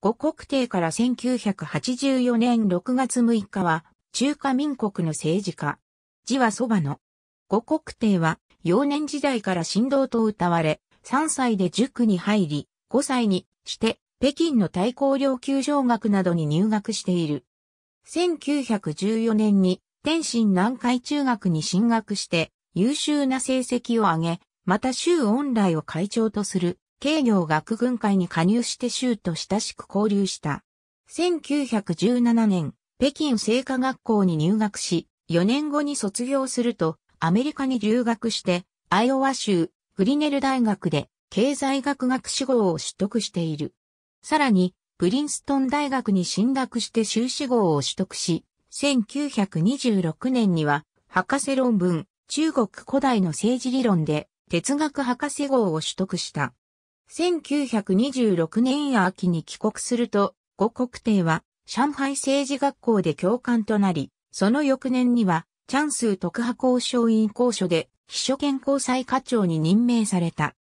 五国帝から1984年6月6日は、中華民国の政治家。字はそばの。五国帝は、幼年時代から神道と歌われ、3歳で塾に入り、5歳にして、北京の太公領球場学などに入学している。1914年に、天津南海中学に進学して、優秀な成績を上げ、また州恩来を会長とする慶業学軍会に加入して州と親しく交流した。1917年、北京聖火学校に入学し、4年後に卒業すると、アメリカに留学して、アイオワ州、グリネル大学で、経済学学士号を取得している。さらに、プリンストン大学に進学して修士号を取得し、1926年には、博士論文、中国古代の政治理論で、哲学博士号を取得した。1926年秋に帰国すると、五国帝は上海政治学校で教官となり、その翌年には、チャンス特派交渉員公所で秘書兼交際課長に任命された。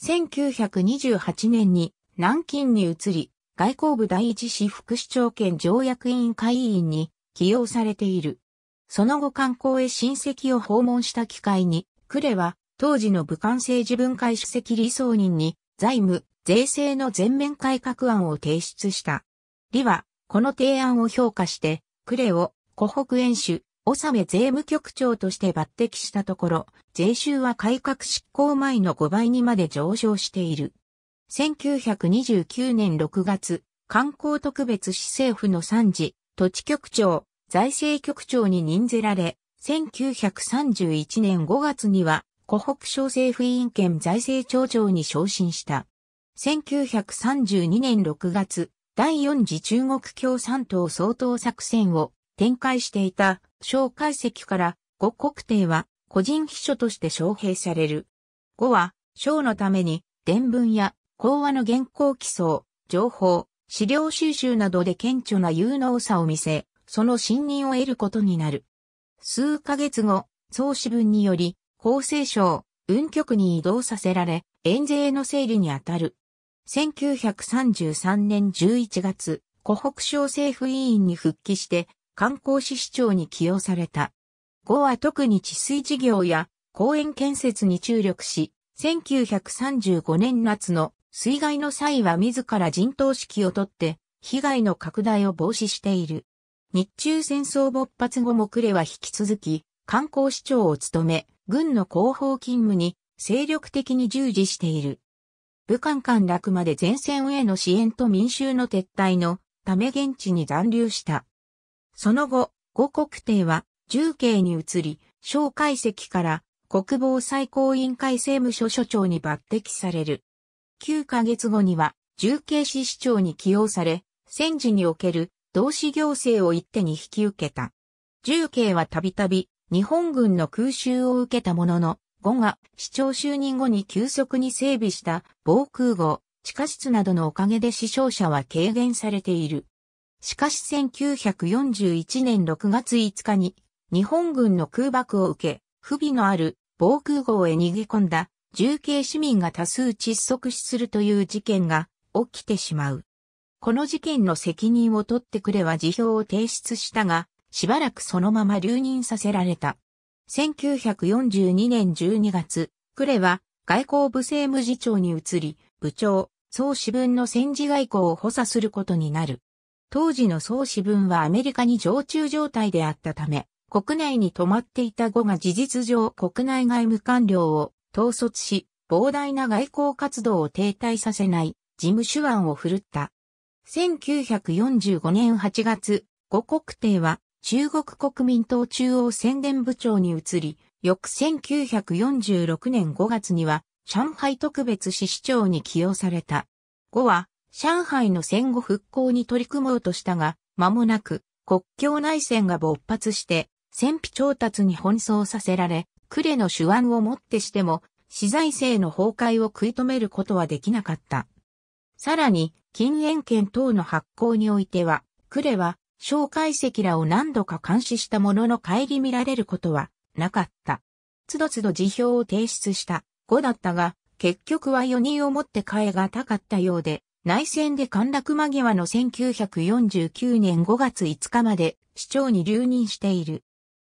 1928年に南京に移り、外交部第一市副市長兼条約委員会委員に起用されている。その後観光へ親戚を訪問した機会に、呉は当時の武漢政治分解主席李想人に財務、税制の全面改革案を提出した。李は、この提案を評価して、クレを、湖北園主、納め税務局長として抜擢したところ、税収は改革執行前の5倍にまで上昇している。1929年6月、観光特別市政府の参事、土地局長、財政局長に任ぜられ、1931年5月には湖北省政府委員兼財政庁長に昇進した。1932年6月、第4次中国共産党総統作戦を展開していた蒋介石から呉国帝は個人秘書として招聘される。呉は蒋のために伝文や講話の原稿基礎、情報、資料収集などで顕著な有能さを見せ、その信任を得ることになる。数ヶ月後、総支文により、法制省、運局に移動させられ、遠税の整理にあたる。1933年11月、湖北省政府委員に復帰して、観光市市長に起用された。後は特に治水事業や公園建設に注力し、1935年夏の水害の際は自ら陣頭指揮をとって、被害の拡大を防止している。日中戦争勃発後もれは引き続き、観光市長を務め、軍の広報勤務に精力的に従事している。武漢陥落まで前線への支援と民衆の撤退のため現地に残留した。その後、五国帝は重慶に移り、小解石から国防最高委員会政務所所長に抜擢される。9ヶ月後には重慶市市長に起用され、戦時における同志行政を一手に引き受けた。重慶はたびたび日本軍の空襲を受けたものの、5が市長就任後に急速に整備した防空壕、地下室などのおかげで死傷者は軽減されている。しかし1941年6月5日に日本軍の空爆を受け、不備のある防空壕へ逃げ込んだ重慶市民が多数窒息死するという事件が起きてしまう。この事件の責任を取ってくれは辞表を提出したが、しばらくそのまま留任させられた。1942年12月、クレは外交部政務次長に移り、部長、総司分の戦時外交を補佐することになる。当時の総司分はアメリカに常駐状態であったため、国内に泊まっていた後が事実上国内外務官僚を統率し、膨大な外交活動を停滞させない事務手腕を振るった。1945年8月、五国帝は中国国民党中央宣伝部長に移り、翌1946年5月には、上海特別市市長に起用された。後は、上海の戦後復興に取り組もうとしたが、間もなく、国境内戦が勃発して、戦費調達に奔走させられ、呉の手腕をもってしても、資財政の崩壊を食い止めることはできなかった。さらに、禁煙権等の発行においては、呉は小解石らを何度か監視したものの帰り見られることはなかった。つどつど辞表を提出した5だったが、結局は4人をもって替えがたかったようで、内戦で陥落間際の1949年5月5日まで市長に留任している。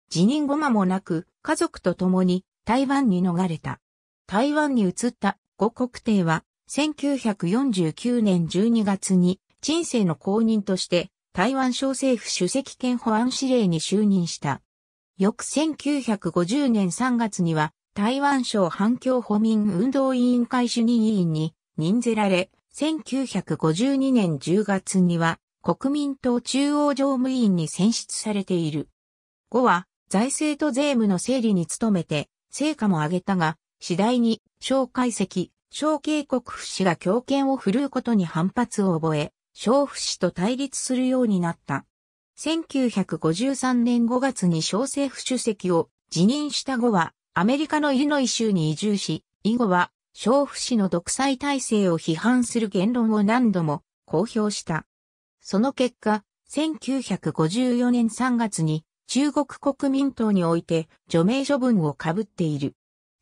辞任後間もなく、家族と共に台湾に逃れた。台湾に移った五国帝は、1949年12月に、陳生の公認として、台湾省政府主席兼保安司令に就任した。翌1950年3月には、台湾省反共保民運動委員会主任委員に任ぜられ、1952年10月には国民党中央常務委員に選出されている。後は財政と税務の整理に努めて成果も上げたが、次第に小解析、小渓国府氏が強権を振るうことに反発を覚え、娼婦氏と対立するようになった。1953年5月に小政府主席を辞任した後は、アメリカのイノイ州に移住し、以後は、娼婦氏の独裁体制を批判する言論を何度も公表した。その結果、1954年3月に中国国民党において除名処分を被っている。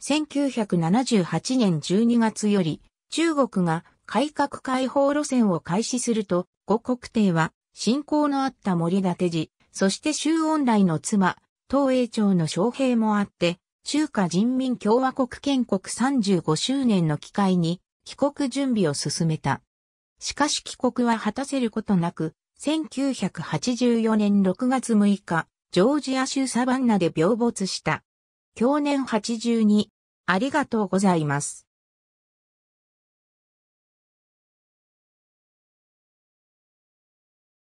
1978年12月より中国が改革開放路線を開始すると、五国帝は、信仰のあった森立寺、そして周恩来の妻、東栄町の将兵もあって、中華人民共和国建国35周年の機会に、帰国準備を進めた。しかし帰国は果たせることなく、1984年6月6日、ジョージア州サバンナで病没した。去年82、ありがとうございます。